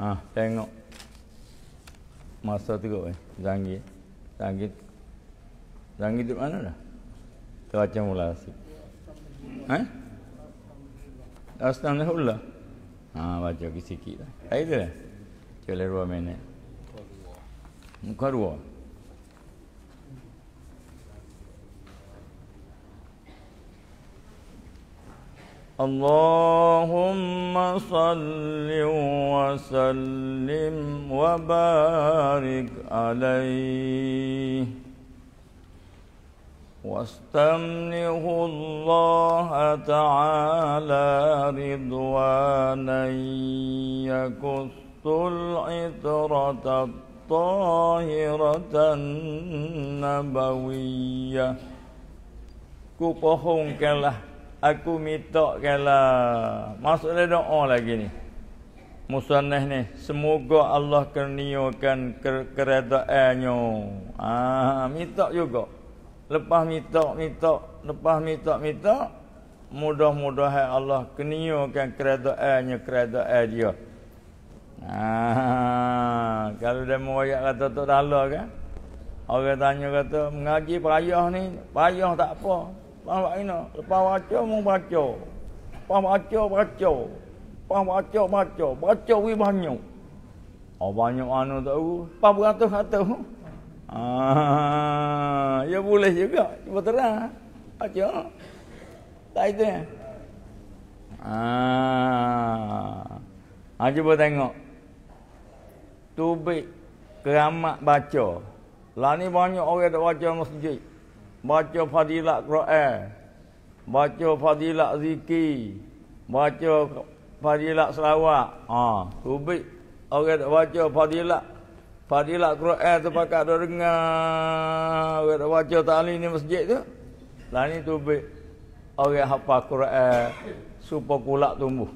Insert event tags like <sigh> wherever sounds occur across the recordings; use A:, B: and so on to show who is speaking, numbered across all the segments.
A: Ha, tengok masa tu kot eh. Zangit. Zangit. Zangit tu mana dah? Tu macam mula asyik. Ha? Astan dah ulah. Ha, baca sikit lah. dah. Ha, itu dah. Cuma lewa minit. Muka dua. اللهم صل وسلم وبارك عليه واستمنه الله تعالى رضوانا يكث العطرة الطاهرة النبوية Ku pohong aku minta kalah maksudnya doa lagi ni musanneh ni semoga Allah kurniakan keredaannya ah minta juga lepas minta minta lepas minta minta mudah-mudahan Allah kurniakan keredaannya keredaan dia ah kalau dia meroyak kata tok dalah kan orang tanya kata mengaji payah ni payah tak apa Lepas baca, lepas baca, mau baca. Lepas baca, baca. Lepas baca, baca. Baca, wih banyak. Oh, banyak anu tahu. Lepas beratus kata. Ah, ya boleh juga. Cuba terang. Baca. Tak itu. Eh? Ah, ah, cuba tengok. Tubik keramat baca. Lah ni banyak orang tak baca masjid baca fadilat Quran, baca fadilat ziki, baca fadilat selawat. Ha, kubik orang tak baca fadilat fadilat Quran tu pakat dia dengar orang tak baca tali ni masjid tu. Lah ni tubik orang hafal Quran super kulak tumbuh.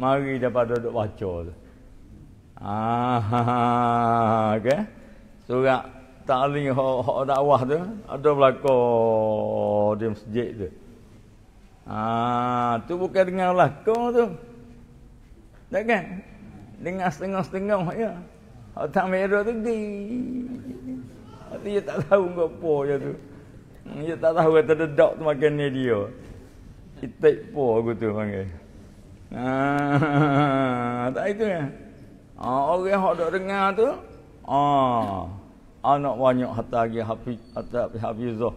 A: Mari daripada duduk baca tu. Ah, <laughs> ha, ha, ha, okay. Surat taling hok hok dakwah tu ada berlaku di masjid tu. Ah, tu bukan dengan lakau tu. Tak kan? Dengar setengah-setengah ya. Hok tak mero tu di. Hati dia tak tahu ngapo ya tu. Hmm, dia tak tahu kata dedak tu makan ni dia. Itik po aku tu panggil. Ah, <laughs> tak itu kan? Ah, orang hok dak dengar tu. Oh anak banyak hatta lagi hafiz hatta hafizah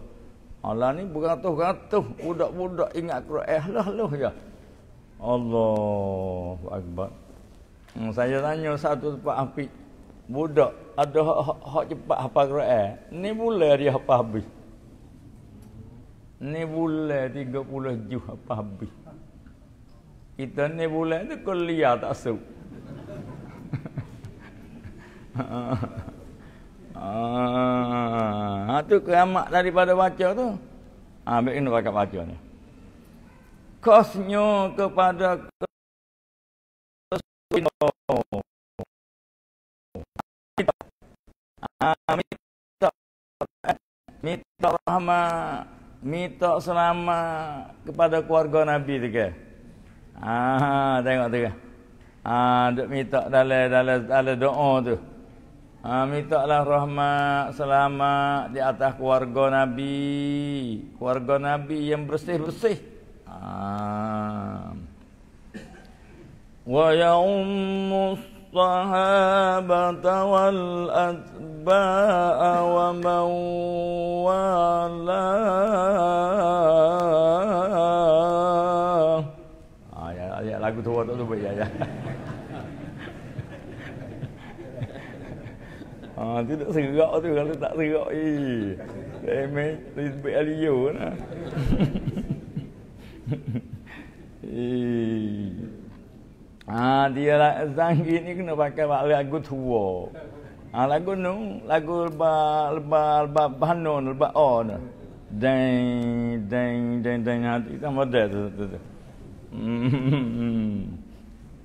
A: Allah ni beratus-ratus budak-budak ingat Quran eh, lah lah ya Allah akbar hmm, saya tanya satu tempat hafiz budak ada hak, hak, hak cepat hafal Quran ni boleh dia hafal habis ni boleh 30 juz hafal habis kita ni boleh tu kuliah tak sub <laughs> Ah, ha, tu keramat daripada baca tu. Ha, ambil kena pakai baca ni. Kosnya kepada kita. Minta, minta minta selamat kepada keluarga Nabi tu ke. Ah, tengok tu ke. Ah, minta dalam dalam dalam doa tu. Ha, minta lah rahmat, selamat di atas keluarga Nabi. Keluarga Nabi yang bersih-bersih. Ha. Wa ya'ummu sahabata wal atba'a wa mawala. Ha, ya, ya, lagu tu buat tu buat ya. ya. <laughs> Ha tu tak serak tu kalau tak serak eh. Eme Rizbi Aliyo nah. eh. Ha dia lah zangi ni kena pakai bak lagu tua. Ha lagu nu lagu ba ba ba banon ba on. Deng deng deng deng hati kita model tu tu. tu. Hmm. <laughs>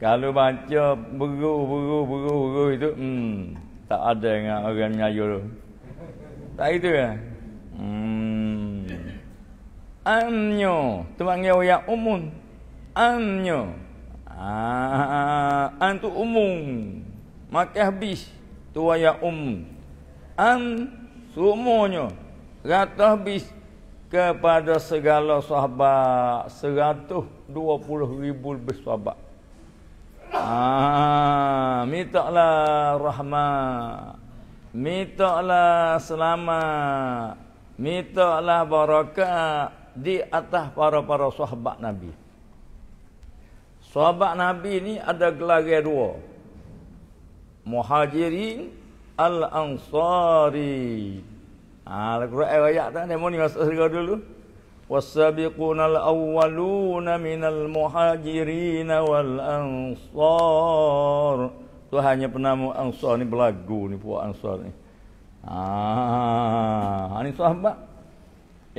A: Kalau baca buru buru buru buru itu hmm tak ada dengan orang Melayu tu. Tak itu ya. Hmm. Amnyo, ah, tu panggil orang umum. Amnyo. Ah, antu umum. Maka habis tu orang umum. Am semuanya rata habis kepada segala sahabat 120 ribu bersahabat. Ah, mintalah rahmat. Mintalah selamat. Mintalah barakah di atas para-para sahabat Nabi. Sahabat Nabi ni ada gelar dua. Muhajirin Al-Ansari. Ah, ha, Al-Quran ayat ni mesti masuk surga dulu. والسابقون الأولون من المهاجرين والأنصار Itu hanya penamu Ansar ni berlagu ni puak Ansar ni. Ah, ni sahabat.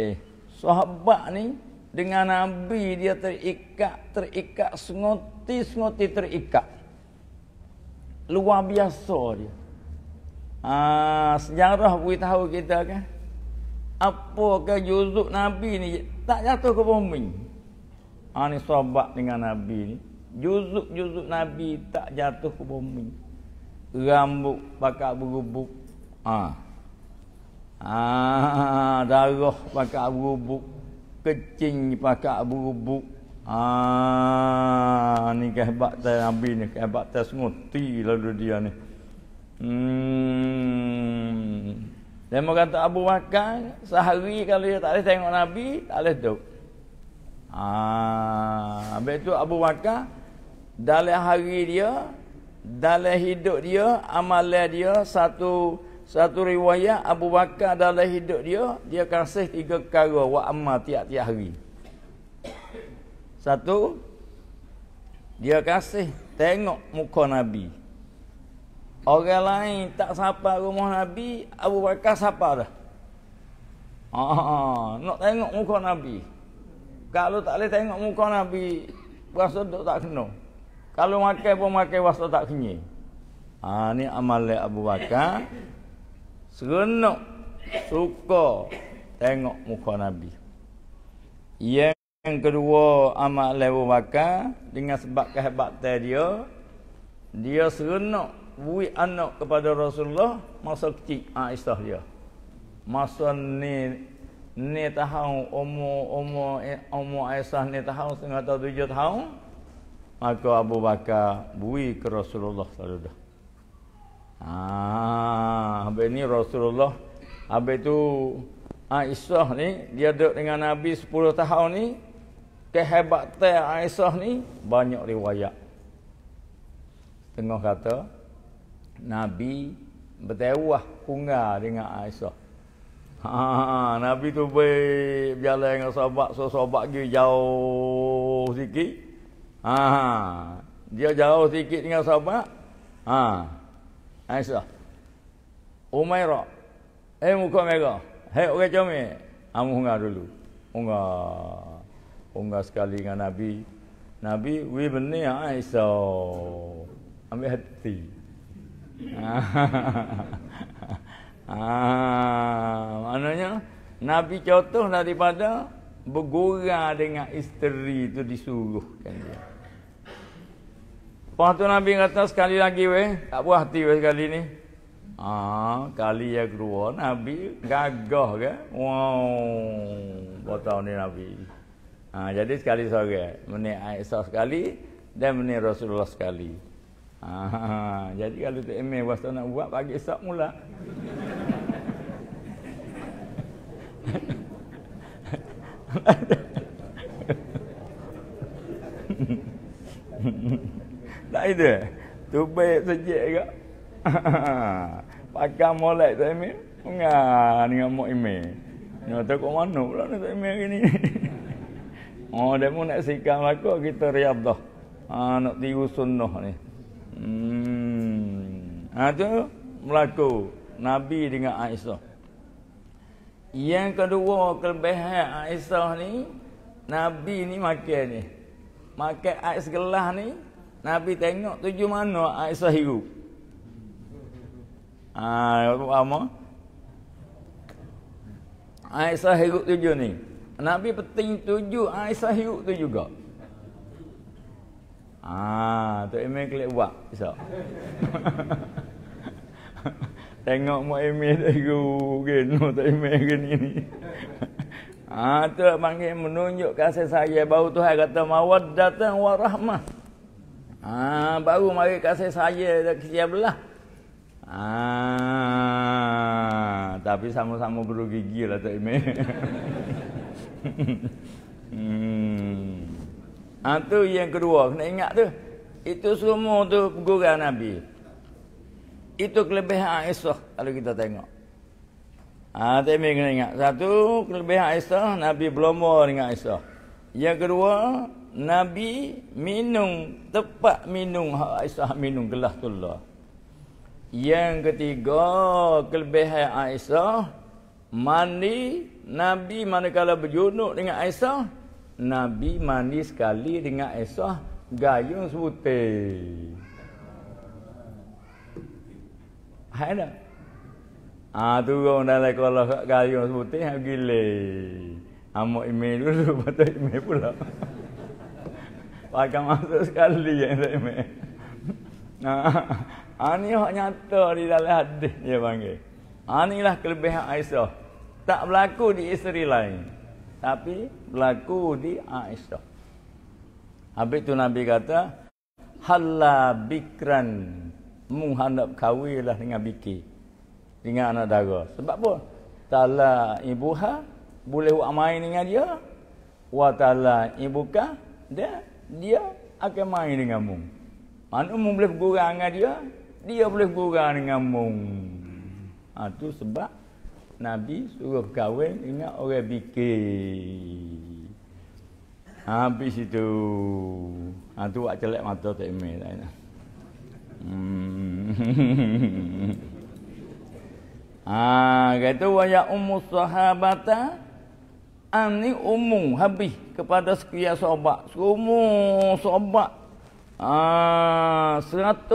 A: Eh, sahabat ni dengan Nabi dia terikat, terikat, sengoti, sengoti terikat. Luar biasa dia. Ah, sejarah tahu kita kan apakah juzuk Nabi ni tak jatuh ke bumi. Ha ni sahabat dengan Nabi ni. Juzuk-juzuk Nabi tak jatuh ke bumi. Rambut pakai berubuk. Ha. Ha, darah pakai berubuk. Kecing pakai berubuk. Ha, ni kehebatan Nabi ni. Kehebatan semua. lalu dia ni. Hmm. Dia kata Abu Bakar sehari kalau dia tak boleh tengok Nabi, tak boleh duduk. Ah, habis tu Abu Bakar dalam hari dia, dalam hidup dia, amalan dia satu satu riwayat Abu Bakar dalam hidup dia, dia kasih tiga perkara wa amal tiap-tiap hari. Satu dia kasih tengok muka Nabi. Orang lain tak sampai rumah Nabi, Abu Bakar sampai dah. Ah, nak tengok muka Nabi. Kalau tak boleh tengok muka Nabi, rasa duduk tak kena. Kalau makan pun makan rasa tak kenyai. Ah, ni amal Abu Bakar. Serenuk. Suka tengok muka Nabi. Yang kedua amal Abu Bakar dengan sebab kehebatan dia, dia serenuk bui anak kepada Rasulullah masa kecil Aisyah ha, dia. Masa ni ni tahu umur-umur eh, umur Aisyah ni tahu setengah tahun tujuh tahu, maka Abu Bakar bui ke Rasulullah sallallahu alaihi wasallam. Ah, ni Rasulullah habis tu Aisyah ni dia duduk dengan Nabi 10 tahun ni kehebatan Aisyah ni banyak riwayat. Tengah kata Nabi bertewah kunga dengan Aisyah. Ha, Nabi tu baik berjalan dengan sahabat, so sahabat dia jauh sikit. Ha, dia jauh sikit dengan sahabat. Ha. Aisyah. Umairah. Eh muka mega, Hei orang comel. Amu ah, hunga dulu. unga unga sekali dengan Nabi. Nabi, we benih Aisyah. Ambil hati. <laughs> Ah, maknanya Nabi contoh daripada bergurau dengan isteri tu disuruhkan dia. Lepas tu Nabi kata sekali lagi weh, tak puas hati weh sekali ni. Ah, kali ya kedua Nabi gagah ke? Wow. Botau ni Nabi. Ah, jadi sekali sore, menit Aisyah sekali dan menit Rasulullah sekali. Ah, jadi kalau tu ime was nak buat pagi esok mula. tak ide. Eh? Tu baik sejak ke? Pakai molek tak ime. Enggak dengan mok ime. Nyata kau mana pula ni tak ime gini. oh, dia pun nak sikam aku kita riadah. Ah, nak tiru sunnah ni. Hmm. Ha, itu melaku Nabi dengan Aisyah. Yang kedua kelebihan Aisyah ni Nabi ni makan ni. Makan ais gelas ni Nabi tengok tujuh mana Aisyah hiru. Ah, ha, apa? Ah? Aisyah hiru tujuh ni. Nabi penting tujuh Aisyah hiru tu juga. Ah, tu Emil kelik buat esok. <laughs> Tengok Mak Emil tak ikut Geno Tok Emil ke ni <laughs> Ah, tu panggil menunjuk kasih bau tu. Hai kata mawad datang warahmah. Ah, baru mari kasih sayang dah kesian belah. Ah, tapi sama-sama perlu gigi lah tu Emil. <laughs> hmm. Itu ha, tu yang kedua, kena ingat tu. Itu semua tu pegurang Nabi. Itu kelebihan Aisyah kalau kita tengok. Ah, ha, Tapi kena ingat. Satu, kelebihan Aisyah, Nabi belum berlomba dengan Aisyah. Yang kedua, Nabi minum, tepat minum Aisyah minum gelas tu lah. Yang ketiga, kelebihan Aisyah, mandi, Nabi manakala berjunuk dengan Aisyah, Nabi mandi sekali dengan esah gayung sebuti. Hai dah. Ah tu kau nak lek lah kalau kau kayu sebuti hab gile. Amo email dulu <laughs> patut email pula. Pakai masuk sekali yang saya email. Nah, ani ah, hak nyata di dalam hadis dia panggil. Anilah ah, kelebihan Aisyah. Tak berlaku di isteri lain tapi berlaku di Aisyah. Habis tu Nabi kata, Halla bikran menghadap kawilah dengan biki Dengan anak dara. Sebab apa? Tala ibuha boleh buat main dengan dia. Wa tala ibuka dia, dia akan main denganmu. Mana mu boleh bergurau dengan dia, dia boleh bergurau denganmu. Ha, itu sebab Nabi suruh kahwin dengan orang fikir. Ha, habis itu. Ha, tu buat celak mata tak email lah. Hmm. <laughs> ha, kata waya ummu sahabata ani ummu habis kepada sekian sahabat. Semua sahabat Ah, ha, 120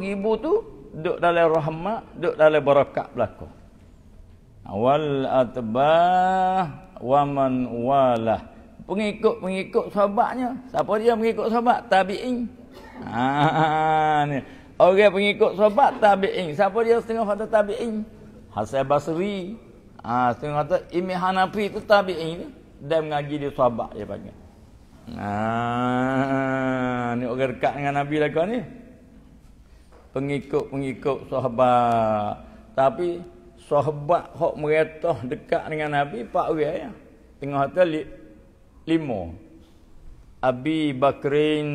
A: ribu tu duduk dalam rahmat, duduk dalam berkat belakang wal atbah wa man walah pengikut-pengikut sahabatnya siapa dia pengikut sahabat tabi'in ah ni orang okay, pengikut sahabat tabi'in siapa dia setengah kata tabi'in Hasan Basri ha setengah kata Imam Hanafi tu tabi'in dan mengaji dia sahabat dia panggil ah ni orang dekat dengan Nabi lah kau ni pengikut-pengikut sahabat tapi sahabat hok meretoh dekat dengan Nabi pak wei ya. Tengah tu li, lima. Abi Bakrin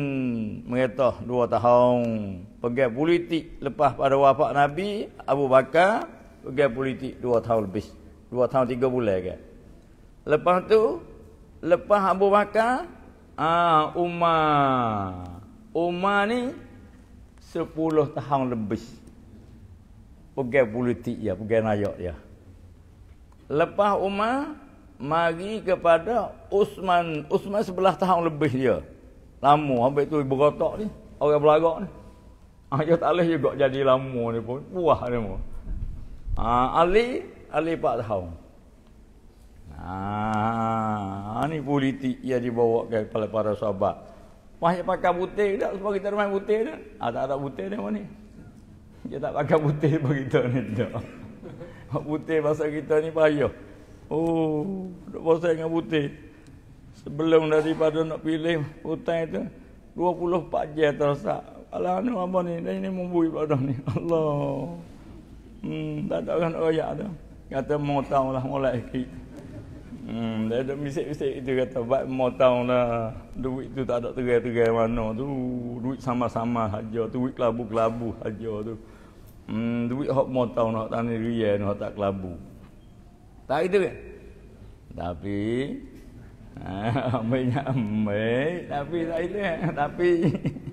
A: meretoh dua tahun. Pegang politik lepas pada wafat Nabi, Abu Bakar pegang politik dua tahun lebih. Dua tahun tiga bulan ke. Lepas tu, lepas Abu Bakar, ah Umar. Umar ni sepuluh tahun lebih pegang politik ya, pegang rakyat ya. Lepas Umar, mari kepada Usman. Usman sebelah tahun lebih dia. Lama, sampai tu berotak ni. Orang belagak ni. Ah, ali juga jadi lama ni pun. Buah ni pun. Ah, Ali, Ali 4 tahun. Ah, ni politik yang dibawa kepada para sahabat. Masih pakai butir tak? Sebab kita rumah butir tak? Ah, tak ada butir ni. Mana? Dia tak pakai putih pun kita ni tak. Putih pasal kita ni payah. Oh, duk pasal dengan putih. Sebelum daripada nak pilih hutan itu, 24 jam terasa. Alah, ni apa ni? Dan ini membuih pada ni. Allah. Hmm, tak ada orang nak royak tu. Kata, mau tahu lah, mulai sikit. Hmm, dia ada misik-misik itu kata, baik mau tahu lah. Duit tu tak ada terai-terai mana tu. Duit sama-sama saja. Duit kelabu-kelabu saja tu. Hmm, duit hok mau tahu nak tanya ria nak tak kelabu. Tak itu kan Tapi <laughs> Amainya amai Tapi tak itu kan Tapi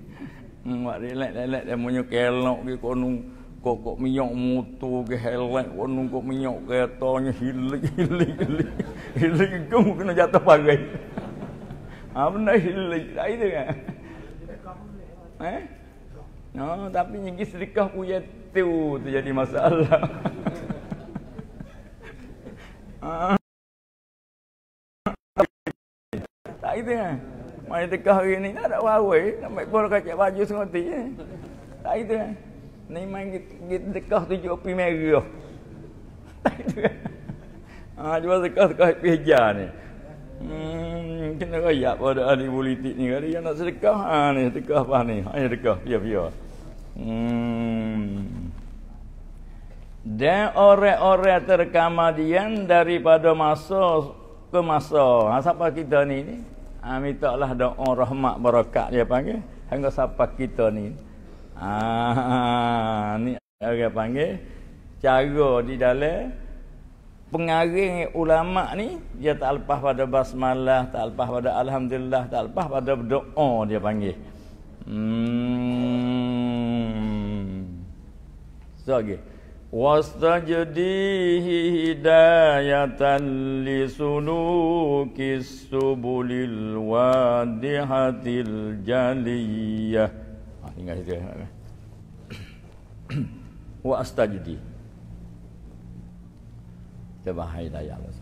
A: <laughs> Mak hmm, relak-relak Dia punya kelok ke konung kok minyak mutu ke helak Kau nung kok minyak kereta Hilik Hilik Hilik Hilik Kau kena jatuh pagi Apa nak hilik Tak itu <laughs> kan Eh no tapi nyegi sedekah pun ya itu tu jadi masalah. tak itu kan? Eh. Mari tekah hari ni tak ada wawai. Nak ambil bola kacak baju sengerti. Eh. Tak itu kan? Eh. Ni main kita tekah tu jauh pergi merah. <laughs> Tak itu kan? Ha, jual tekah tekah pergi hejar ni. Hmm, kena raya pada ahli politik ni. Kali yang nak sedekah, ha, ni tekah apa ni? Ha, ni tekah, pia. Ya, biar ya. Hmm dan orang-orang terkamadian daripada masa ke masa. Ha, siapa kita ni? ni? Ha, minta lah doa rahmat berkat dia panggil. Hingga siapa kita ni? Ha, ni dia panggil. Cara di dalam pengaring ulama ni dia tak lepas pada basmalah, tak lepas pada alhamdulillah, tak lepas pada doa dia panggil. Hmm. So, okay. واستجديه هداية لسلوك السبل الواضحة الجلية واستجدي كما حيث يا الله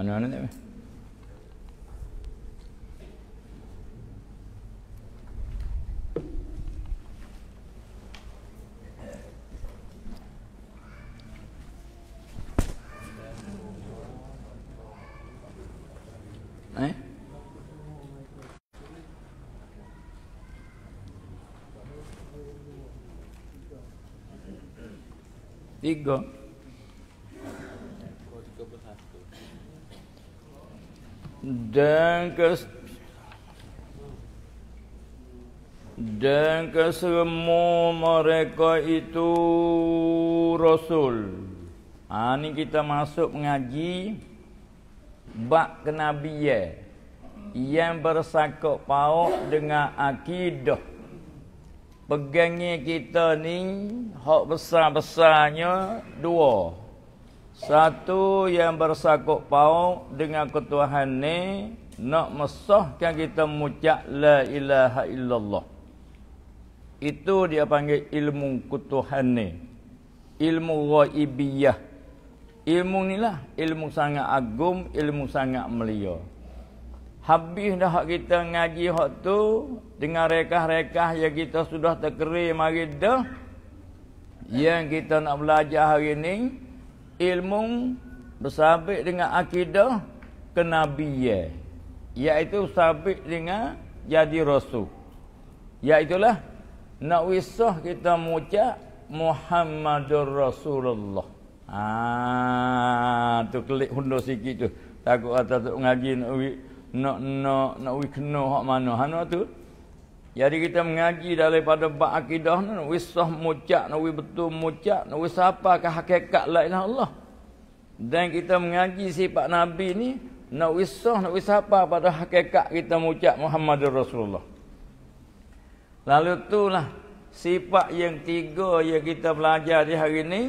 A: Anak-anak ni. Né? Eh? Digo. Dan kes dan kesemua mereka itu Rasul. Ha, ini kita masuk mengaji bak kenabian yang bersangkut paut dengan akidah pegangnya kita ni hak besar-besarnya dua satu yang bersangkut paut dengan ketuhanan ni nak mesahkan kita mengucap la ilaha illallah itu dia panggil ilmu ketuhanan ni ilmu ghaibiyah Ilmu ni lah. Ilmu sangat agum ilmu sangat melia. Habis dah kita ngaji hak tu, dengan rekah-rekah yang kita sudah terkeri mari dah, yang kita nak belajar hari ni, ilmu bersabit dengan akidah kenabiyah. Iaitu sabit dengan jadi rasul. Iaitulah, nak wisah kita mucak Muhammadur Rasulullah. Ah, tu kelik hundo sikit tu. Takut kata tu ngaji nak wi nak nak nak wi kena hak mana. Hana tu. Jadi kita mengaji daripada bab akidah ni wi sah mucak nak wi betul mucak nak wi siapa ke hakikat la ilaha illallah. Dan kita mengaji sifat nabi ni nak wi sah nak wi siapa pada hakikat kita mucak Muhammad Rasulullah. Lalu itulah sifat yang tiga yang kita belajar di hari ini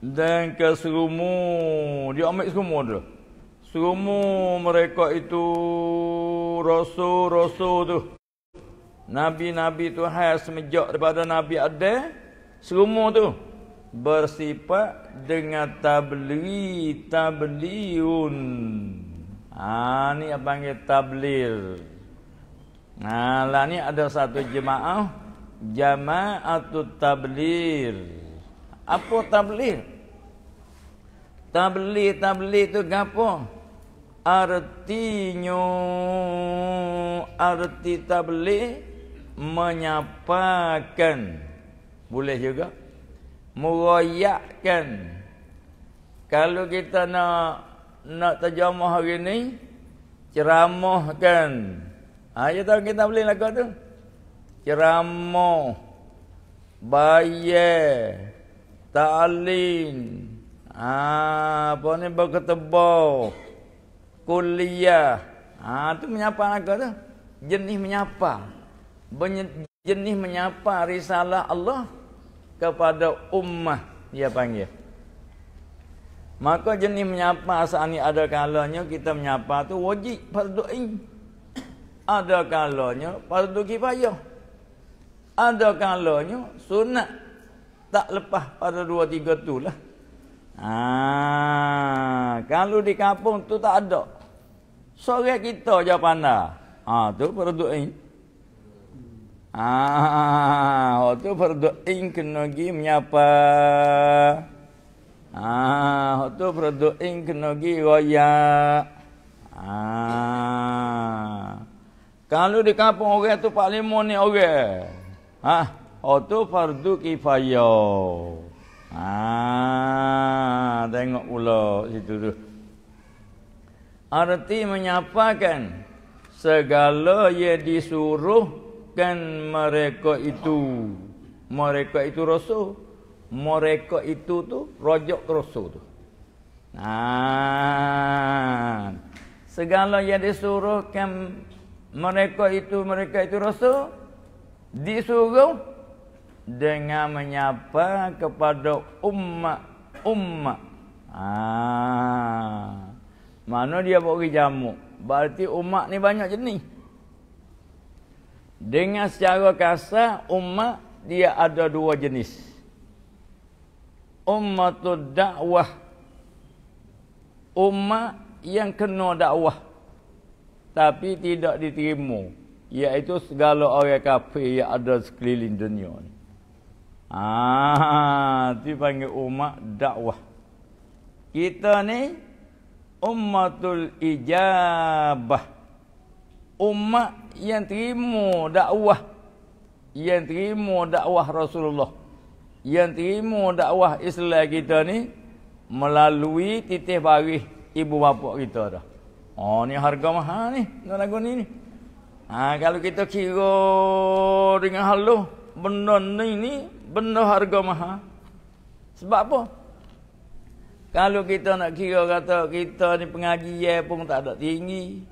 A: dan keserumu dia ambil semua tu serumu mereka itu rasul-rasul tu nabi-nabi tu Tuhan semenjak daripada nabi Adam serumu tu bersifat dengan tabli tabliun ha ni apa panggil tablil nah ha, lah ni ada satu jemaah jemaah atau tablir apa tablih? Tablih tablih tu apa? Artinya arti tablih menyapakan boleh juga merayakan kalau kita nak nak terjemah hari ni ceramahkan ha ya tahu kita boleh lakukan tu Ceramoh bayar ta'alin ha, apa ni berketebau kuliah ha, tu menyapa nak tu jenis menyapa jenis menyapa risalah Allah kepada ummah dia panggil maka jenis menyapa saat ni ada kalanya kita menyapa tu wajib fardu ain ada kalanya fardu kifayah ada kalanya sunat tak lepas pada dua tiga tu lah. Ha, kalau di kampung tu tak ada. Sore kita je pandai. Ha, tu perdu'in. Ah, ha, ha, oh ha, tu perdu ing kena gi menyapa. Ah, oh tu perdu ing kena gi raya. Ah. Kalau di kampung orang tu Pak Limon ni orang. Ha. Ah. Itu fardu kifayah. Ha, ah, tengok pula situ tu. Arti menyapakan segala yang disuruhkan mereka itu. Mereka itu rasul. Mereka itu tu rojok rasul tu. Ah. Segala yang disuruhkan mereka itu mereka itu rasul disuruh dengan menyapa kepada umat umat ah ha. mana dia bagi jamu berarti umat ni banyak jenis dengan secara kasar umat dia ada dua jenis ummatud dakwah umat yang kena dakwah tapi tidak diterima iaitu segala orang kafir yang ada sekeliling dunia ni Ah, tu panggil umat dakwah. Kita ni ummatul ijabah. Umat yang terima dakwah. Yang terima dakwah Rasulullah. Yang terima dakwah Islam kita ni melalui titik baris ibu bapa kita dah. Oh ni harga mahal ni, nak guna ni. ni. Ha, kalau kita kira dengan halus benda ni ni benda harga mahal. Sebab apa? Kalau kita nak kira kata kita ni pengajian pun tak ada tinggi.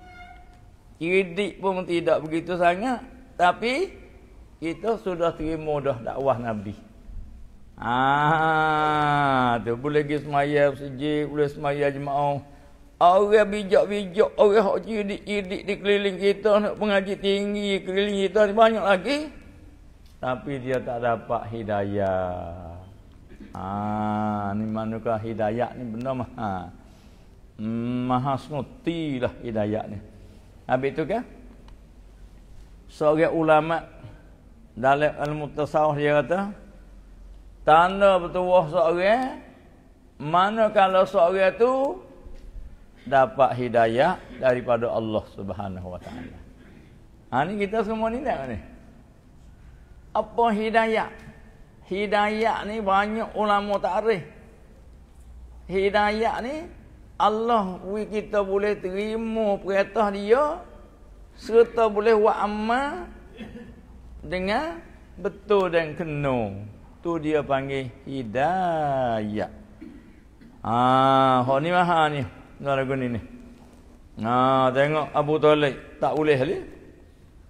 A: Kredit pun tidak begitu sangat. Tapi kita sudah terima dah dakwah Nabi. Ah, tu boleh pergi semayah sejik, boleh semayah jemaah. Orang bijak-bijak, orang yang cedik-cedik di keliling kita, nak pengaji tinggi keliling kita, banyak lagi tapi dia tak dapat hidayah. Ah, ni manakah hidayah ni benar mah. Ha. Hmm, maha lah hidayah ni. Habis tu kan? Seorang ulama dalam ilmu tasawuf dia kata tanda bertuah seorang mana kalau seorang tu dapat hidayah daripada Allah Subhanahu Wa Taala. Ha ni kita semua ni tak ni. Kan? apa hidayah hidayah ni banyak ulama tarikh hidayah ni Allah we kita boleh terima perintah dia serta boleh buat amal dengan betul dan kena tu dia panggil hidayah ha ho ni mah ni nak guna ni ha tengok Abu Talib tak boleh ni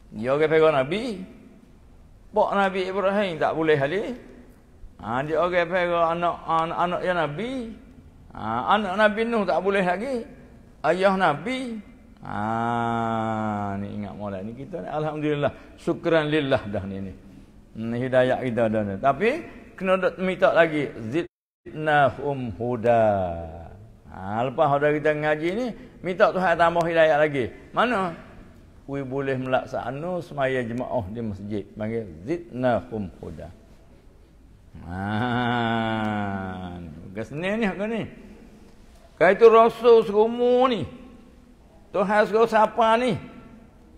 A: dia ke pegang nabi Bok Nabi Ibrahim tak boleh hal ha, dia orang okay, pergi anak anak anak ya Nabi. Ha, anak Nabi Nuh tak boleh lagi. Ayah Nabi. Ha, ni ingat molek ni kita ni alhamdulillah. Syukran lillah dah ni ni. Hmm, hidayah kita dah ni. Tapi kena dok minta lagi zidna um huda. Ha, lepas ada kita ngaji ni minta Tuhan tambah hidayah lagi. Mana? we boleh melaksana semaya jemaah di masjid panggil zidna hum huda Ah, gas sini ni ke ni kaitu rasul serumu ni Tuhan suruh siapa ni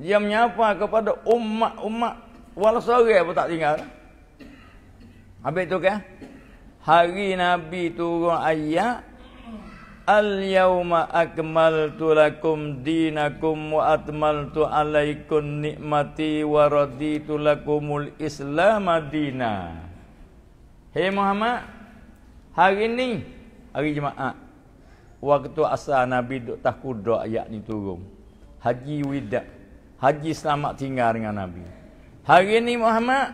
A: dia menyapa kepada umat-umat walau sore pun tak tinggal habis tu kan hari Nabi turun ayat Al-yawma akmaltu lakum dinakum wa atmaltu alaikum ni'mati wa raditu lakumul islam adina. Hey Muhammad, hari ini hari jemaah, waktu asal Nabi duk tak kuda ayat ni turun. Haji widak, haji selamat tinggal dengan Nabi. Hari ini Muhammad,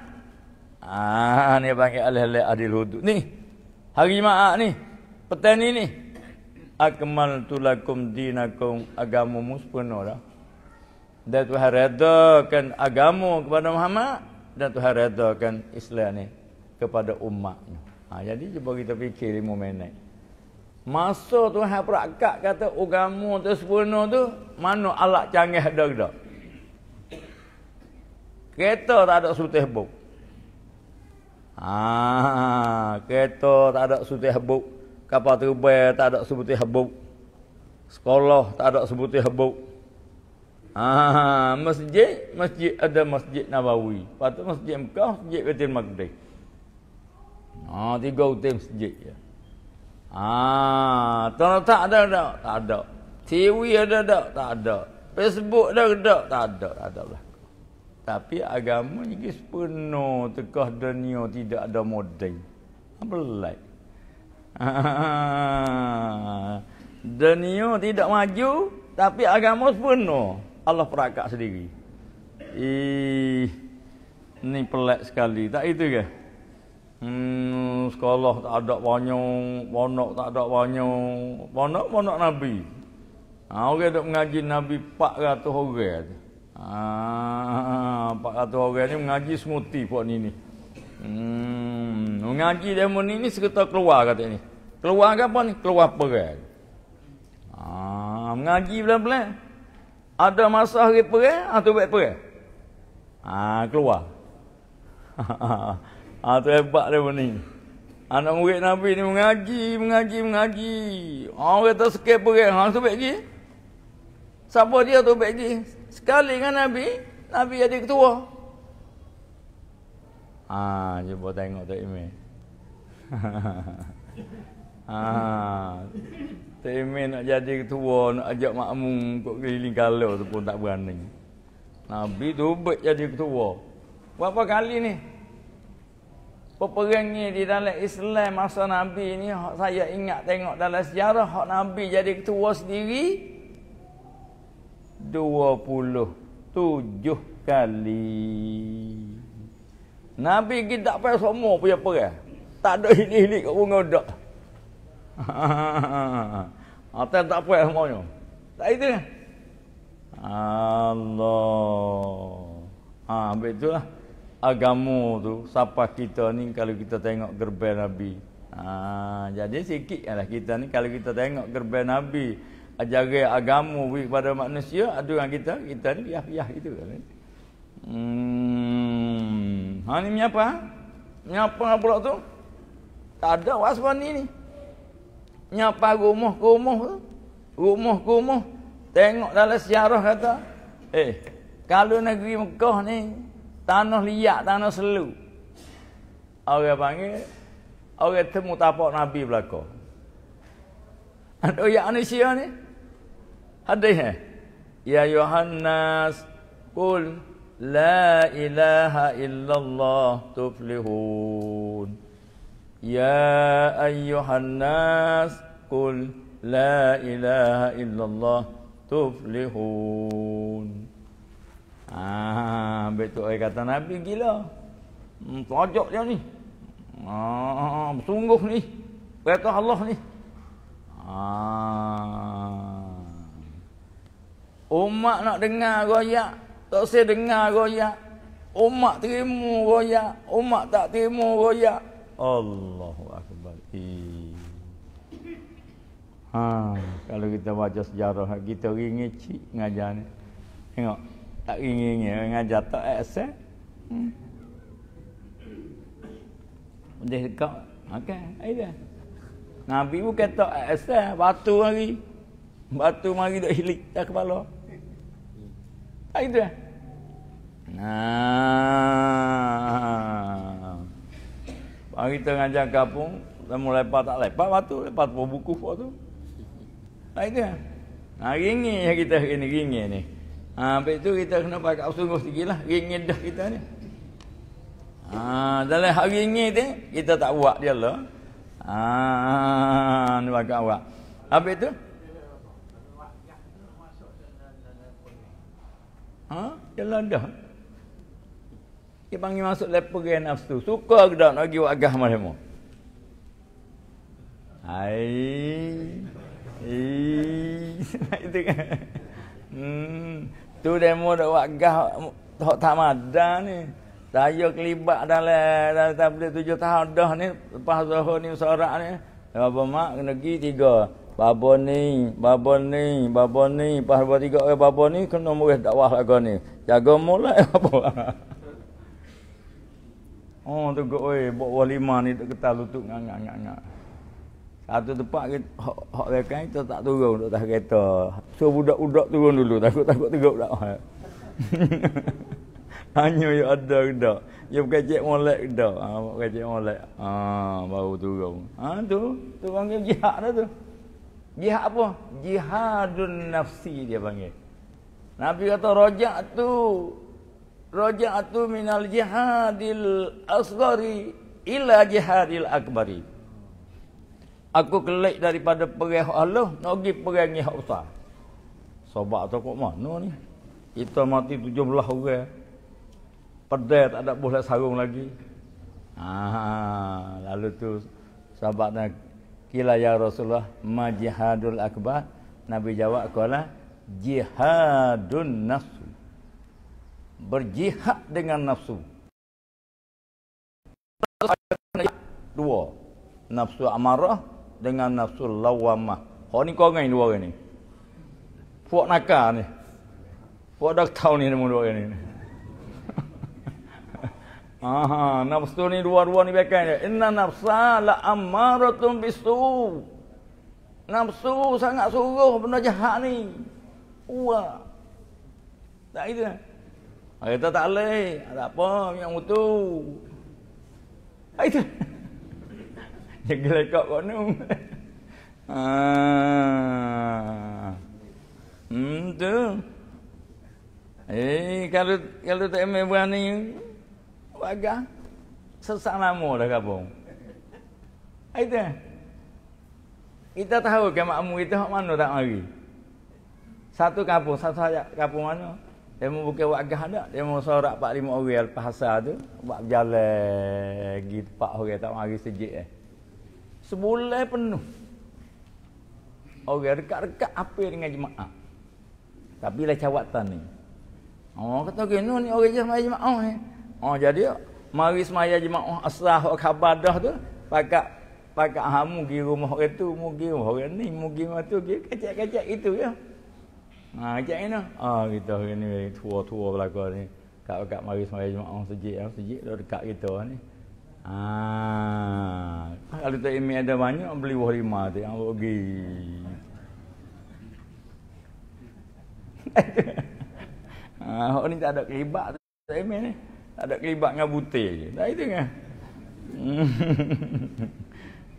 A: ah ni panggil alih-alih adil hudud. Ni, hari jemaah ni, petani ni, ni akmal tulakum dinakum agama muspuno dah. Dan Tuhan redakan agamu kepada Muhammad dan Tuhan redakan Islam ni kepada umatnya. Ha, jadi cuba kita fikir lima minit. Masa Tuhan perakak kata agama tu sepenuh tu, mana alat canggih dah dah. Kereta tak ada sutih buk. Ha, kereta tak ada sutih buk kapal terbang tak ada sebuti habuk. Sekolah tak ada sebuti habuk. Ah, ha, masjid, masjid ada masjid Nabawi. Patut masjid Mekah, masjid Baitul Maqdis. Ah, tiga utam masjid ya. Ah, tak tak ada tak? Tak ada. TV ada tak? Tak ada. Facebook ada tak? Tak ada. Tak ada lah. Tapi agama ini sepenuh tegah dunia tidak ada modern. Apa lah? <laughs> Dunia tidak maju tapi agama sepenuh. Allah perakak sendiri. Ih. Ni pelak sekali. Tak itu ke? Hmm, sekolah tak ada banyak, pondok tak ada banyak. Pondok pondok Nabi. Ha, orang okay, dok mengaji Nabi 400 orang. Ah, ha, <laughs> 400 orang ni mengaji semuti puan ini. Hmm, mengaji demo ni ni sekata keluar kata ni. Keluar ke apa ni? Keluar perang. Ah, mengaji belah-belah. Ada masa hari perang, atau ah, baik perang. Ah, keluar. <laughs> ah, tu hebat dia ni. Anak murid Nabi ni mengaji, mengaji, mengaji. oh kata sekali perang, ah, tu baik pergi. Siapa dia tu baik pergi? Sekali dengan Nabi, Nabi jadi ketua. Ah, cuba tengok Tok Imin. <laughs> ah, Tok Imin nak jadi ketua, nak ajak makmum kok keliling kalau tu pun tak berani. Nabi tu buat jadi ketua. Berapa kali ni? Peperangan di dalam Islam masa Nabi ni saya ingat tengok dalam sejarah hak Nabi jadi ketua sendiri 27 kali. Nabi kita tak payah semua punya perah. Tak ada hilik-hilik kat rumah dak. <laughs> Atas tak payah semuanya. Tak itu Allah. Ah, ha, ambil tu lah. Agama tu, siapa kita ni kalau kita tengok gerbel Nabi. Ha, jadi sikit lah kita ni kalau kita tengok gerbel Nabi. Ajarai agama kepada manusia, aduan kita, kita ni yah-yah itu. Kan? Hmm. Ha ni menyapa? Ha? Menyapa pula tu? Tak ada waspon ni ni. Menyapa rumah ke rumah tu? Rumah ke rumah. Tengok dalam sejarah kata, eh, kalau negeri Mekah ni tanah liat, tanah selu. Orang panggil orang temu tapak Nabi belaka. Ada yang manusia ni? Ada ya. Eh? Ya Yohannas, kul, لا إله إلا الله تفلحون يا أيها الناس قل لا إله إلا الله تفلحون Ah, betul kata Nabi gila. Hmm, dia ni. Ah, bersungguh ni. Kata Allah ni. Ah. Umat nak dengar royak tak saya dengar royak. Umat terima royak. Umat tak terima royak. Allahu Akbar. Ha, kalau kita baca sejarah, kita ringin cik ngajar ni. Tengok, tak ringin ni. Ngajar tak aksen. Hmm. Dia dekat. Okey, ayah. Nabi pun kata aksen. Batu mari. Batu mari dah hilik tak kepala. Tak itu eh? Nah. Hari tu ngajar kapung, temu lepak tak lepak batu, lepak buku buku tu. Nah itu. Nah ringi ya kita ini ringi ni. Ha, habis kita kena pakai sungguh sikit lah. Ringin dah kita ni. Ha, dalam hari ini tu, kita tak buat dia lah. Ha, ni pakai awak. Habis tu? Ha, jalan dah. Kita panggil masuk lepas gaya nafsu. Suka ke tak nak pergi buat agah malam mu? <laughs> Itu kan. Hmm. Tu dah buat agah. Tak tak ada ni. Saya kelibat dalam dalam tablet tujuh tahun dah ni. Lepas zuhur ni usara ni. Bapa mak kena pergi tiga. Bapa ni, bapa ni, bapa ni. Lepas bapa tiga orang ni kena murid dakwah lagi kau ni. Jaga mulai lah, <laughs> apa. Oh tu go oi buat walimah ni tak ketal lutut ngangak-ngangak ngak Satu tempat ke hok hok lekan tu tak turun duk tak kereta. So budak-budak turun dulu takut-takut tegak budak. <laughs> Hanya yo ya ada dak. Yo ya, bukan cek molek dak. Ah bukan cek molek. Ah baru turun. Ah tu tu panggil jihad dah tu. Jihad apa? Jihadun nafsi dia panggil. Nabi kata rojak tu Raja'atu minal jihadil asgari ila jihadil akbari. Aku kelek daripada perih Allah, nak pergi perih ni hausah. Sobat tu kok mana ni? Kita mati tujuh belah orang. Pedai tak ada boleh sarung lagi. Ah, lalu tu sahabat nak kila ya Rasulullah majihadul akbar. Nabi jawab kala jihadun nasr berjihad dengan nafsu. Dua. Nafsu amarah dengan nafsu lawamah. Kau ni kau ngain dua orang ni. Puak nakal ni. Puak dah tahu ni nama dua orang ni. <laughs> Aha, nafsu ni dua-dua ni bekan dia. Inna nafsa la amaratun bisu. Nafsu sangat suruh benda jahat ni. Wah. Tak kira. Dia kata tak boleh. Tak apa, minyak mutu. Ah, itu. Dia <laughs> gelekak kat ni. <laughs> Ah. Hmm, tu. Eh, kalau kalau tak emang berani, wagah. Sesak nama dah kabung. Ah, itu. Kita tahu ke makmu itu mana tak mari. Satu kampung, satu saja kampung mana. Dia mau bukan buat agah dah. Dia mau sorak 4 5 orang lepas tu, buat berjalan gitu. tempat orang tak mari sejik eh. Sebulan penuh. Orang dekat-dekat apa dengan jemaah. Tapi lah cawatan ni. Oh kata okay, no, ni orang je semaya jemaah ni. Oh jadi mari semaya jemaah asrah wa khabar dah tu pakak pakak hamu pergi rumah orang tu, mugi rumah orang ni, mugi rumah tu, kecek-kecek itu ya. Ha macam mana? Ah kita hari ni tua-tua belaka ni. Kak kak mari semaya jumaat orang sejik, orang sejik dah dekat kita ni. Ah kalau tak ini ada banyak beli buah lima tu yang rugi. <laughs> Ah orang ni tak ada kelibat tu. Tak ini ni. Tak ada kelibat dengan butir je. Tak itu kan?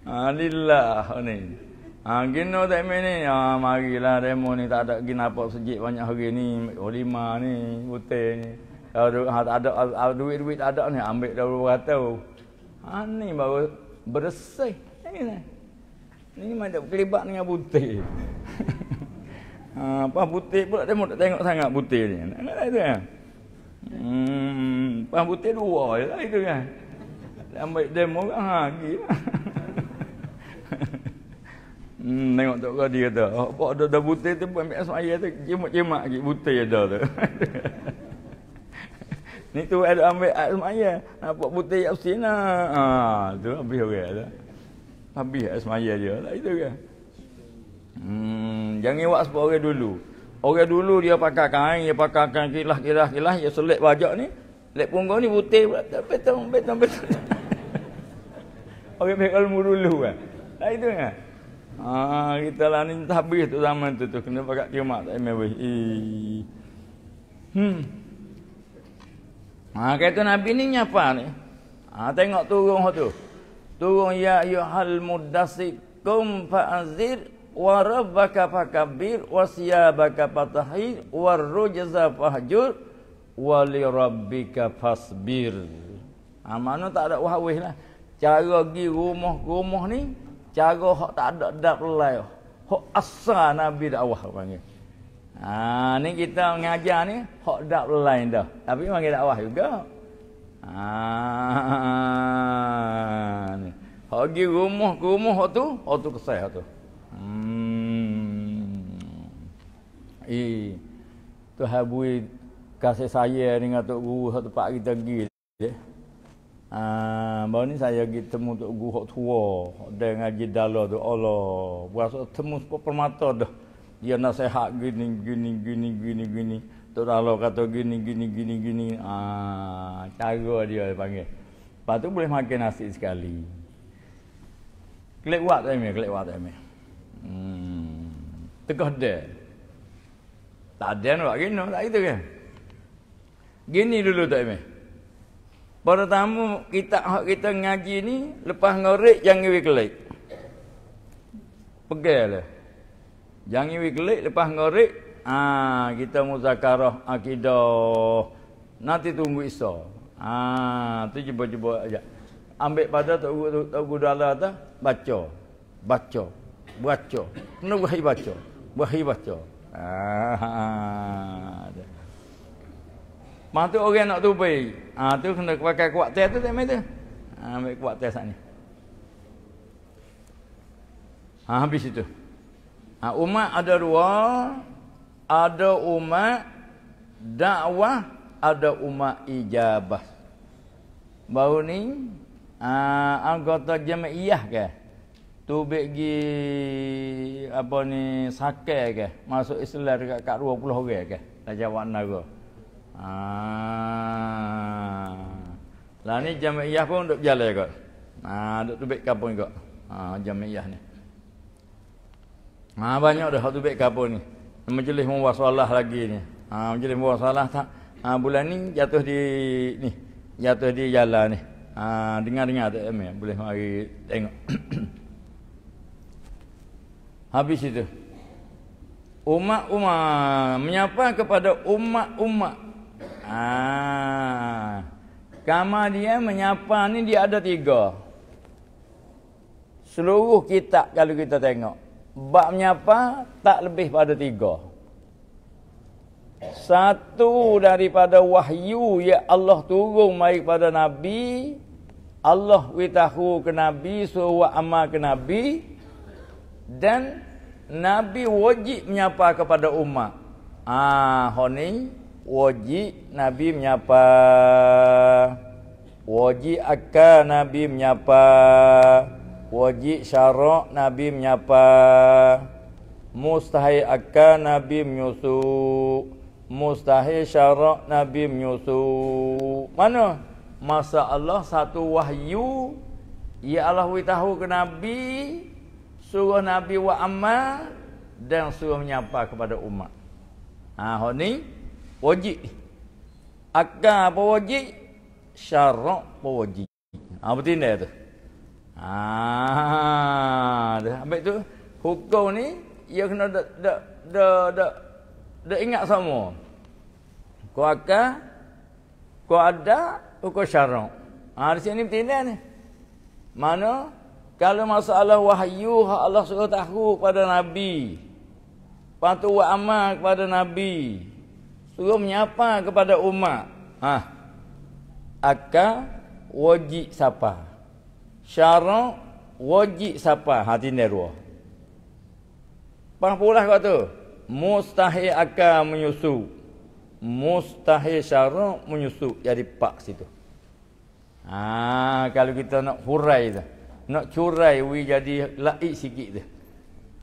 A: Alhamdulillah <laughs> ni. Lah Ha, gino tak mini, ha, ah, mari demo ni tak ada gina apa sejik banyak hari ni, lima ni, putih ni. Kalau ha, tak ada ha, duit-duit ada ni, ambil dah berapa tahu. Ha, ni baru bersih. Ini, ni macam kelibat dengan putih. <laughs> Ah, ha, apa putih pula, demo tak tengok sangat putih ni. Nak kata itu kan? Hmm, putih dua je lah itu kan. Ambil demo, ha, gila. <laughs> Nengok hmm, tengok tak dia oh, kata, apa ada dah butir tu pun ambil asmaya tu, cemak-cemak lagi butir ada tu. <laughs> Ni tu ada ambil asmaya, nampak butir yang sini lah. ha, tu habis orang tu. Habis asmaya dia lah, itu kan. Hmm, jangan buat sebab orang dulu. Orang dulu dia pakai kain, dia pakai kain kilah-kilah-kilah, dia selek bajak ni. Lek punggung ni butir pula, tak betul, betul, betul. Orang pakai kalmu dulu kan. Lah itu kan. Ah kita lah ni tak habis tu zaman tu tu kena pakai kiamat tak ime weh. Hmm. Ah kata Nabi ni nyapa ni? Ah tengok turun tu. Turun ya ayyuhal mudassir kum fa'azir wa rabbaka fakabir wa siyabaka fatahir wa rujza fahjur wa li rabbika fasbir. Ah mana tak ada wahwih lah. Cara pergi rumah-rumah ni cara hok tak ada dak lai hok asal nabi dak dakwah panggil ha ni kita mengajar ni hok dak lai dah tapi panggil dak dakwah juga ha ni hok gi rumah ke rumah hok tu hok tu kesai hok tu hmm i eh, tu habui kasih saya dengan tok guru satu pak kita pergi eh? Ah, baru ni saya pergi temu tu guru hok tua, hok de ngaji dalo tu Allah. Berasa temu sepak permata dah. Dia sehat gini gini gini gini gini. Tu dalo kata gini gini gini gini. Ah, cara dia panggil. Lepas boleh makan nasi sekali. Klik wat ame, klik wat ame. Hmm. Tegah de. Tak ada nak gini, tak itu kan. Gini dulu tak ame. Para tamu kita hak kita ngaji ni lepas ngorek jangan we kelik. Pegelah. Jangan we kelik lepas ngorek ah kita muzakarah akidah. Nanti tunggu isa. Ah tu cuba-cuba aja. Ambil pada tahu tahu tahu dalam tu baca. Baca. Baca. Kena wahai baca. Wahai baca. Ah. Ha, ha, ha. Mantu orang nak tupai. Ha, tu kena pakai kuat test tu tak main tu. Ha, ambil kuat test sat ni. Ha, habis itu. Ha, umat ada dua. Ada umat dakwah. Ada umat ijabah. Baru ni. Ha, anggota jemaah ke? Tu pergi apa ni sakai ke? Masuk Islam dekat kat 20 orang ke? Tak jawab naga. Ah. Lah ni jamiah pun duk jalan kot. Ah, duk tubik kampung kot. Ah, jamiah ni. Ah, banyak dah tubik kampung ni. Majlis muwasalah lagi ni. Ah, majlis muwasalah tak. Ah, bulan ni jatuh di ni. Jatuh di jalan ni. Ah, dengar-dengar tak amin. Boleh mari tengok. <coughs> Habis itu. Umat-umat menyapa kepada umat-umat Ah. Ha. Kama dia menyapa ni dia ada tiga. Seluruh kitab kalau kita tengok. Bab menyapa tak lebih pada tiga. Satu daripada wahyu yang Allah turun baik pada Nabi. Allah witahu ke Nabi, suruh wa amal ke Nabi. Dan Nabi wajib menyapa kepada umat. Ah, ha, honey wajib nabi menyapa wajib akan nabi menyapa wajib Syarok nabi menyapa mustahil akan nabi menyusu mustahil Syarok nabi menyusu mana masa Allah satu wahyu ya Allah tahu ke nabi suruh nabi wa amal dan suruh menyapa kepada umat ha ini wajib akal apa wajib syarak apa wajib ha betul tak tu ha dah ambil tu hukum ni ia kena dak dak dak dak da, ingat semua kau akal kau ada hukum syarak ah, ha di sini betul ni mana kalau masalah wahyu Allah suruh tahu kepada nabi patu amal kepada nabi Suruh menyapa kepada umat. Ha. Aka wajib sapa. Syara wajib sapa. hati tindai dua. pula kau tu. Mustahil aka menyusu. Mustahil syara menyusu. Jadi pak situ. Ha, kalau kita nak hurai tu. Nak curai we jadi laik sikit tu.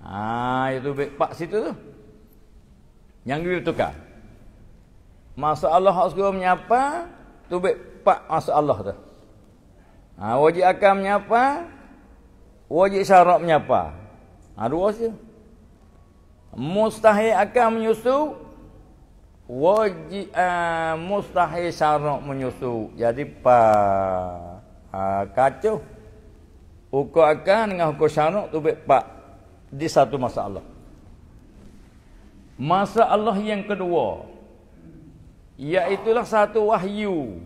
A: Ah, itu pak situ tu. Yang dia tukar. Masa Allah hak suruh menyapa, tu baik pak masa Allah tu. Ha, wajib akan menyapa, wajib syarat menyapa. Ha, dua saja. Mustahil akan menyusu, wajib uh, mustahil syarat menyusu. Jadi pa ha, kacau. Hukum akan dengan hukum syarat tu baik pak di satu masa Allah. Masa Allah yang kedua, Iaitulah satu wahyu.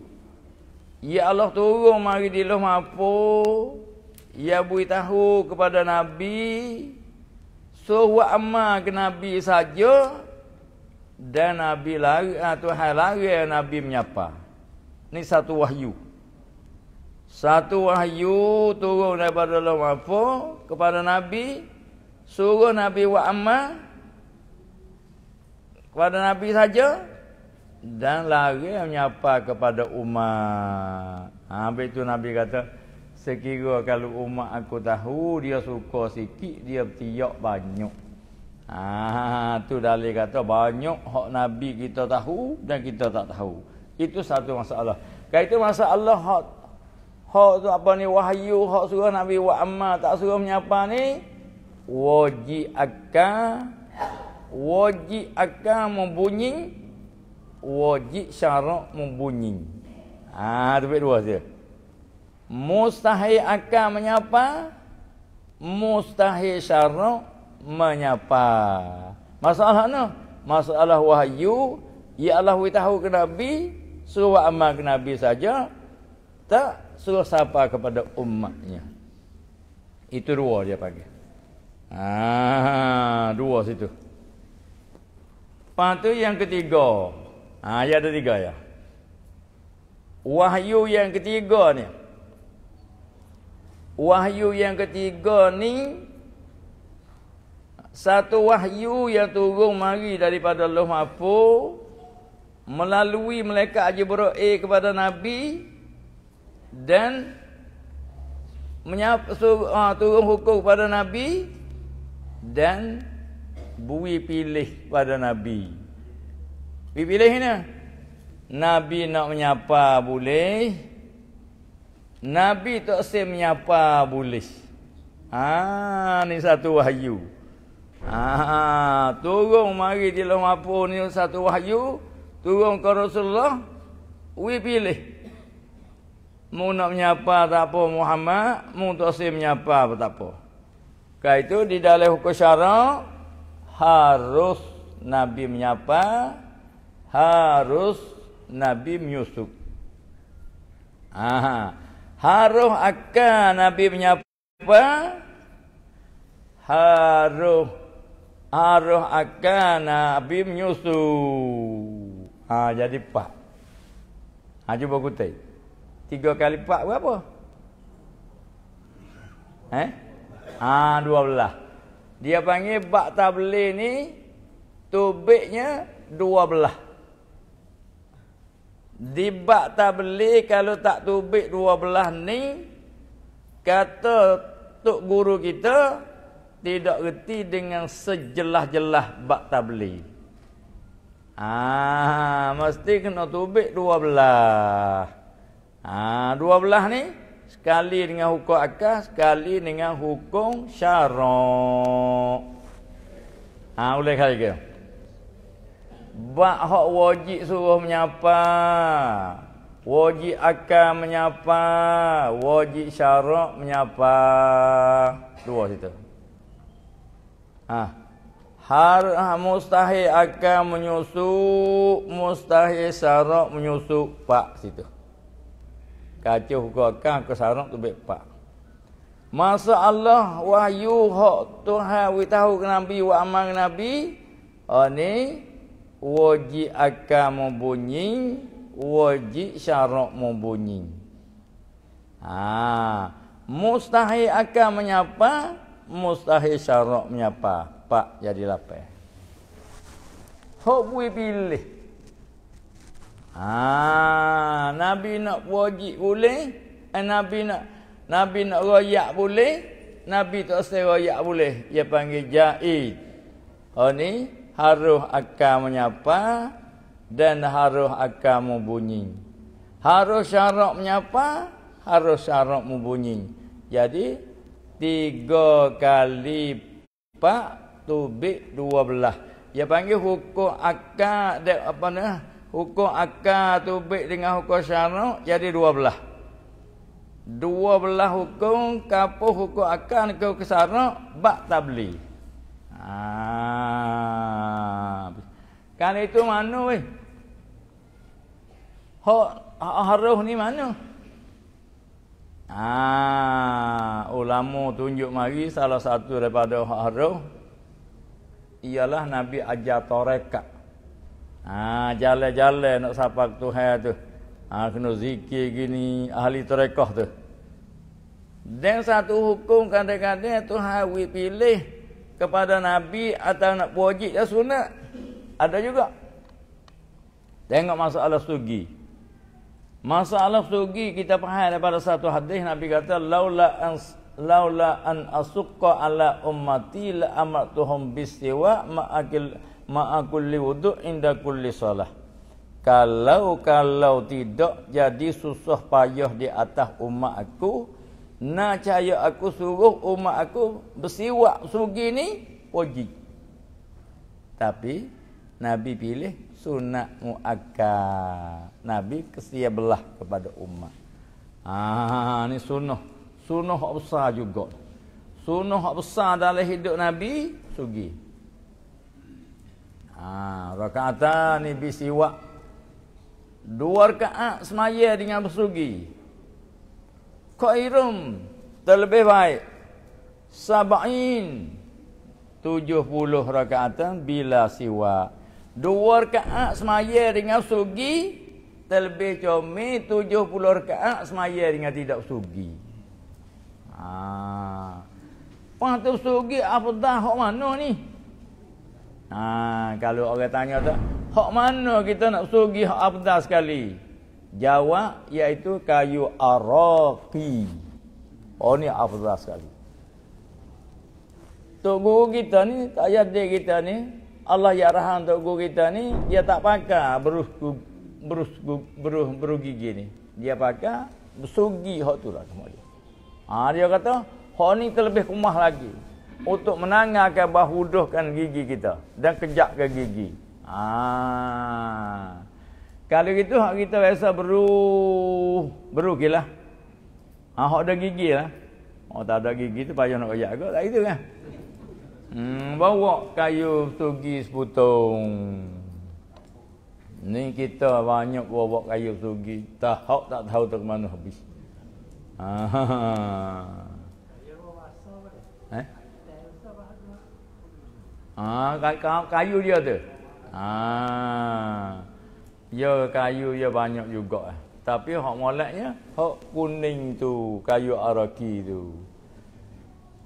A: Ya Allah turun mari di Loh Mapo. Ya beritahu kepada Nabi. Suruh so, amal ke Nabi saja. Dan Nabi lari. Ah, Tuhan lari eh, Nabi menyapa. Ini satu wahyu. Satu wahyu turun daripada Loh Mapo kepada Nabi. Suruh Nabi wa'amah kepada Nabi saja dan lari menyapa kepada umat. Ha, habis itu Nabi kata, sekira kalau umat aku tahu dia suka sikit, dia tiap banyak. Ah ha, tu dalil kata banyak hak Nabi kita tahu dan kita tak tahu. Itu satu masalah. Kalau itu masalah hak hak tu apa ni wahyu hak suruh Nabi wa amma tak suruh menyapa ni wajib akan wajib akan membunyi wajib syarat membunyi. Ha tepat dua saja. Mustahil akan menyapa, mustahil syarat menyapa. Masalahnya, masalah wahyu ya Allah tahu ke nabi suruh amal ke nabi saja tak suruh sapa kepada umatnya. Itu dua dia panggil. Ha dua situ. Patu yang ketiga, Ha, ayat tiga ya. Wahyu yang ketiga ni. Wahyu yang ketiga ni satu wahyu yang turun mari daripada Allah Mahfu melalui malaikat Jibril kepada Nabi dan menyapa uh, turun hukum kepada Nabi dan bui pilih pada Nabi. Dipilihnya. Nabi nak menyapa boleh. Nabi tak sempat menyapa boleh. Ah, ni satu wahyu. Ah, turun mari di lom apa ni satu wahyu. Turun ke Rasulullah. Wi pilih. Mu nak menyapa tak apa Muhammad, mu tak sempat menyapa apa tak apa. Ka itu di dalam hukum syarak harus Nabi menyapa harus Nabi menyusup. Aha. Harus akan Nabi menyapa. Harus harus akan Nabi menyusup. Ha, jadi pak. Ha, cuba kutai. Tiga kali pak berapa? Eh? Ha, dua belah. Dia panggil bak tabli ni tubiknya dua belah. Dibak tabli kalau tak tubik dua belah ni Kata Tok Guru kita Tidak reti dengan sejelah-jelah bak tabli Ah, ha, mesti kena tubik dua belah Ah, dua belah ni Sekali dengan hukum akal Sekali dengan hukum syarok Ah, ha, boleh kali ke? Bak hak wajib suruh menyapa. Wajib akan menyapa. Wajib syarak menyapa. Dua situ. Ha. Har ha, mustahil akan menyusuk. Mustahil syarak menyusuk. Pak situ. Kacau hukum akan ke syarak tu baik pak. Masa Allah wahyu hak Tuhan. Kita tahu ke Nabi. Wa aman Nabi. Oh ni. Ini wajib akan membunyi wajib syarak membunyi ha mustahil akan menyapa mustahil syarak menyapa pak jadi lapar hobi pilih ha nabi nak wajib boleh eh, nabi nak nabi nak royak boleh nabi tak seroyak boleh dia panggil jaid oh ni harus akan menyapa dan harus akan membunyi. Harus syarat menyapa, harus syarat membunyi. Jadi tiga kali pak tubik dua belah. Dia panggil hukum akad apa ni? Hukum akad tubik dengan hukum syarat jadi dua belah. Dua belah hukum, kapuh hukum akan ke kesana, bak tablih. Ah. Kan itu mana weh? Ho harruh ni mana? Ah, ulama tunjuk mari salah satu daripada harruh ialah Nabi ajar tarekat. Ah, jalan-jalan nak sapak Tuhan tu. Ah, kena zikir gini ahli tarekat tu. Dan satu hukum kadang-kadang Tuhan we pilih kepada Nabi atau nak wajib dan sunat. Ada juga. Tengok masalah sugi. Masalah sugi kita faham daripada satu hadis Nabi kata laula an laula an asuqqa ala ummati la amartuhum bisiwa ma'akil ma'akul wudu inda kulli salah. Kalau kalau tidak jadi susah payah di atas umat aku, Na cahaya aku suruh umat aku bersiwak sugi ni puji. Tapi Nabi pilih sunat muakkad. Nabi kesia kepada umat. Ah ni sunnah. Sunnah besar juga. Sunnah besar dalam hidup Nabi sugi. Ah ha, rakaat ni bersiwak. Dua rakaat semaya dengan bersugi khairum terlebih baik sabain tujuh puluh rakaat bila siwa dua rakaat semaya dengan sugi terlebih comi puluh rakaat semaya dengan tidak sugi ha Pantu sugi apa dah hok mana ni? Ha, kalau orang tanya tu, hok mana kita nak sugi hok apa dah sekali? Jawab iaitu kayu araqi. Oh ni afdal sekali. Tok guru kita ni, tak jadi kita ni, Allah ya rahang tok guru kita ni, dia tak pakai berus berus berus berus gigi ni. Dia pakai bersugi hok tu lah semua dia. Ha, dia kata, hok ni terlebih kumah lagi. Untuk menangahkan bahuduhkan gigi kita. Dan kejapkan gigi. Ah. Kalau gitu hak kita biasa beru beru gilah. Ha hak ada gigi lah. Oh tak ada gigi tu payah nak ayak kot. Tak gitu kan. Hmm bawa kayu tugi seputung. Ni kita banyak bawa kayu tugi. Tak hak tak tahu tak mana habis. Ha. Ah, kayu dia tu. Ah. Ya kayu ya banyak juga Tapi hak molatnya Hak kuning tu Kayu araki tu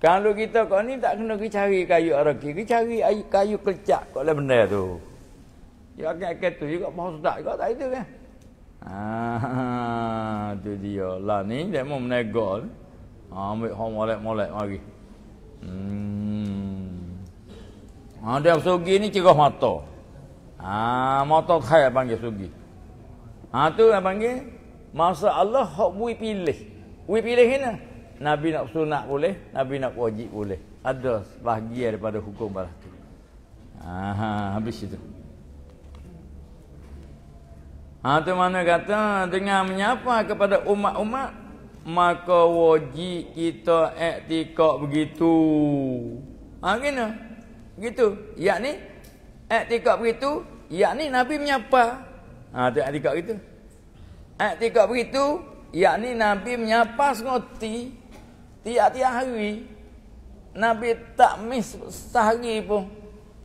A: Kalau kita kau ni tak kena pergi cari kayu araki Kita cari kayu kecak kau lah benda tu Ya kan kan tu juga Pahal sudah juga tak itu kan Ah, <laughs> tu dia lah ni dia mau menegol ha, ambil hak molat molat lagi. hmm. ada ha, ah, sugi ni cerah mata Ah motor khair panggil sugi. Ha tu yang panggil masa Allah hak bui pilih. Bui pilih kena. Nabi nak sunat boleh, Nabi nak wajib boleh. Ada bahagia daripada hukum barat tu. Aha, habis itu. Ha tu mana kata dengan menyapa kepada umat-umat maka wajib kita iktikad begitu. Ha kena. Begitu. Yak ni iktikad begitu yang ni Nabi menyapa. Ha, tu ayat tiga begitu. Ayat tiga begitu. Yang ni Nabi menyapa sengoti. Tiap-tiap hari. Nabi tak mis sehari pun.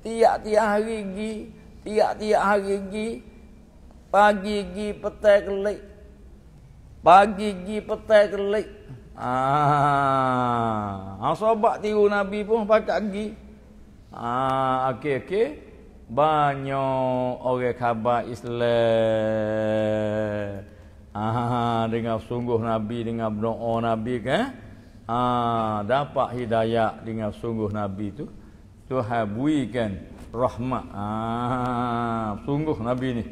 A: Tiap-tiap hari pergi. Tiap-tiap hari pergi. Pagi pergi petai kelik. Pagi pergi petai kelik. Ah, ha, ha, ha. sahabat tiru Nabi pun pakai pergi. Ah, okey okey banyak orang khabar Islam. Ah, dengan sungguh Nabi, dengan berdoa Nabi kan? Ah, dapat hidayah dengan sungguh Nabi tu. Tuhan habuikan rahmat. Ah, sungguh Nabi ni.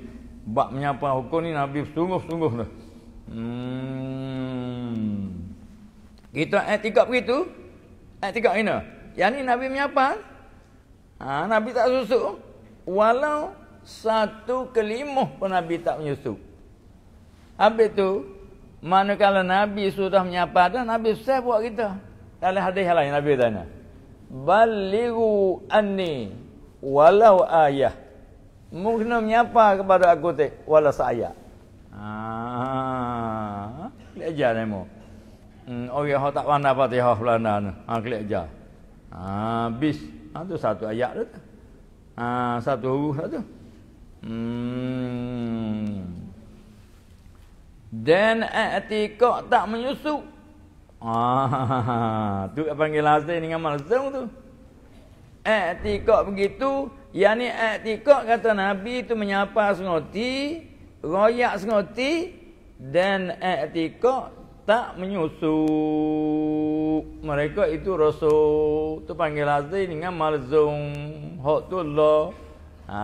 A: Bak menyapa hukum ni Nabi sungguh-sungguh tu. Hmm. Kita ayat tiga begitu. Ayat tiga ini. Yang ni Nabi menyapa. Ah, Nabi tak susuk walau satu kelimuh pun Nabi tak menyusup. Habis tu, mana kalau Nabi sudah menyapa dah, Nabi susah buat kita. Dalam hadis lain Nabi tanya. Baligu anni walau ayah. Mungkin menyapa kepada aku tak? Walau saya. Ah, Lihat ajar ni mu. Hmm, orang yang tak pandai patihah Belanda ni. Ha, ah, Lihat ajar. Ah, bis. Ha, satu ayat tu ha, satu huruf satu. Hmm. Dan atikok tak menyusup. Ah, ha, <laughs> tu yang panggil lazim dengan malzum tu. Atikok begitu, yang ni kata Nabi tu menyapa sengoti, royak sengoti, dan atikok tak menyusup mereka itu rasul tu panggil asli dengan malzum hak tu Allah ha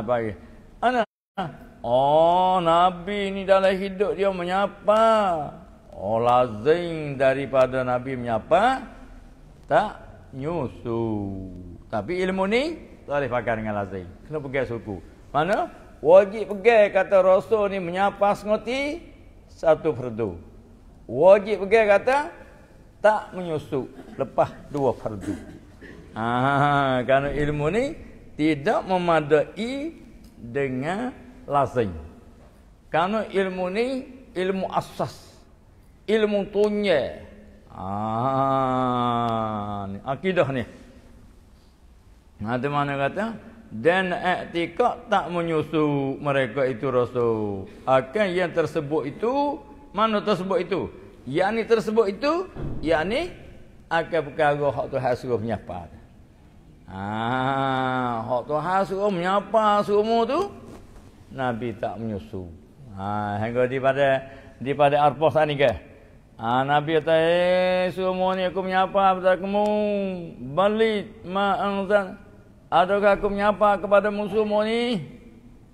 A: bagi ana oh nabi ni dalam hidup dia menyapa oh lazim daripada nabi menyapa tak nyusu tapi ilmu ni tak boleh pakai dengan lazim kena pergi suku mana wajib pergi kata rasul ni menyapa sengoti satu fardu. Wajib pergi kata tak menyusuk lepas dua fardu. Ah, ha, kerana ilmu ni tidak memadai dengan lazim. Kerana ilmu ni ilmu asas. Ilmu tunya. Ha, ah, ni, akidah ni. Nah, ha, mana kata? dan i'tikad tak menyusu mereka itu rasul akan yang tersebut itu mana tersebut itu yang tersebut itu yang ni akan perkara hak tu hasruh menyapa ha hak tu hasruh menyapa semua tu nabi tak menyusu ha hingga di pada di pada arpos ni ke ha, nabi kata eh semua ni aku menyapa pada kamu balit ma anzal Adakah aku menyapa kepada musuhmu ni?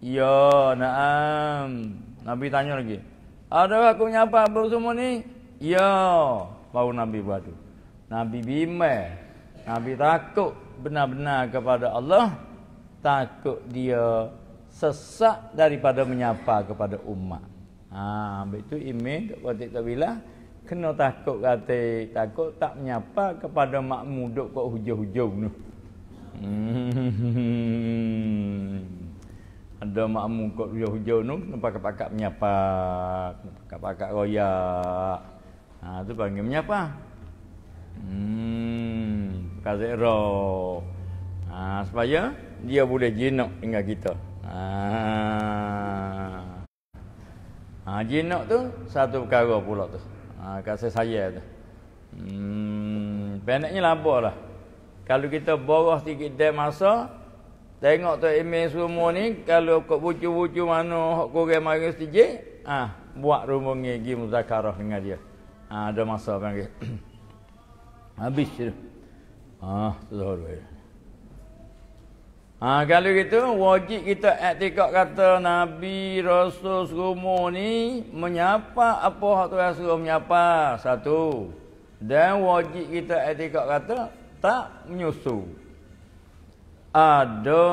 A: Ya, na'am. Nabi tanya lagi. Adakah aku menyapa kepada musuhmu ni? Ya. Baru Nabi buat Nabi bimbang. Nabi takut benar-benar kepada Allah. Takut dia sesak daripada menyapa kepada umat. Ha, ambil tu imin tak patik tak bila kena takut kata takut tak menyapa kepada makmu duk kat hujung-hujung tu. Hmm. Ada makmu kot hujau-hujau nung, kena pakak pakat menyapa, pakat-pakat royak. Ha tu panggil menyapa. Hmm, kasih roh. Ha, supaya dia boleh jinak dengan kita. Ha. Ha, jinak tu satu perkara pula tu. Ha, kasih saya tu. Hmm, pendeknya labalah. Kalau kita borah sikit dan masa, tengok tu Emil semua ni, kalau kau bucu-bucu mana, kau kurang mari sejik, ah, ha, buat rumah ni, pergi muzakarah dengan dia. Ah, ada masa panggil. <clears throat> Habis tu. Ah, tu dah dua. Ha, kalau gitu wajib kita etikat kata Nabi Rasul semua ni menyapa apa hak tu rasul menyapa satu dan wajib kita etikat kata tak menyusu ada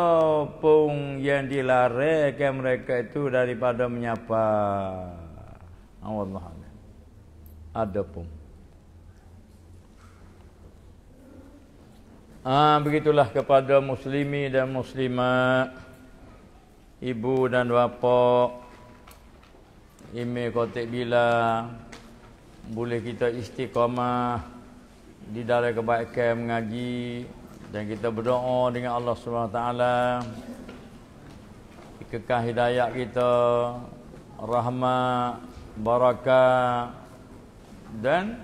A: pun yang dilarikan mereka itu daripada menyapa Allah ada pun Ah ha, begitulah kepada muslimi dan muslimat ibu dan bapa ime kotik bila boleh kita istiqamah di dalam kebaikan mengaji dan kita berdoa dengan Allah Subhanahu taala kekah hidayah kita rahmat barakah dan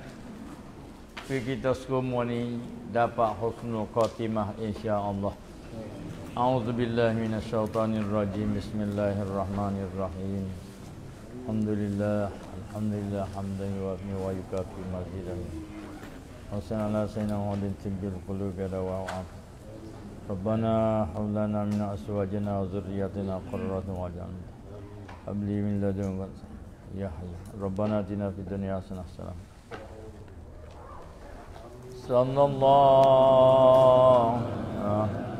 A: kita semua ni dapat husnul khatimah insyaallah A'udzu billahi minasyaitonir rajim. Bismillahirrahmanirrahim. Alhamdulillah, alhamdulillah, hamdan wa ni wa yukafi mazidan. وصلى على سيدنا محمد طب القلوب يا وعافية ربنا هب لنا من أزواجنا وذرياتنا قرة وجعلنا هب لي من لدنك يا حي ربنا آتنا في الدنيا حسنة السلام صلى الله عليه وسلم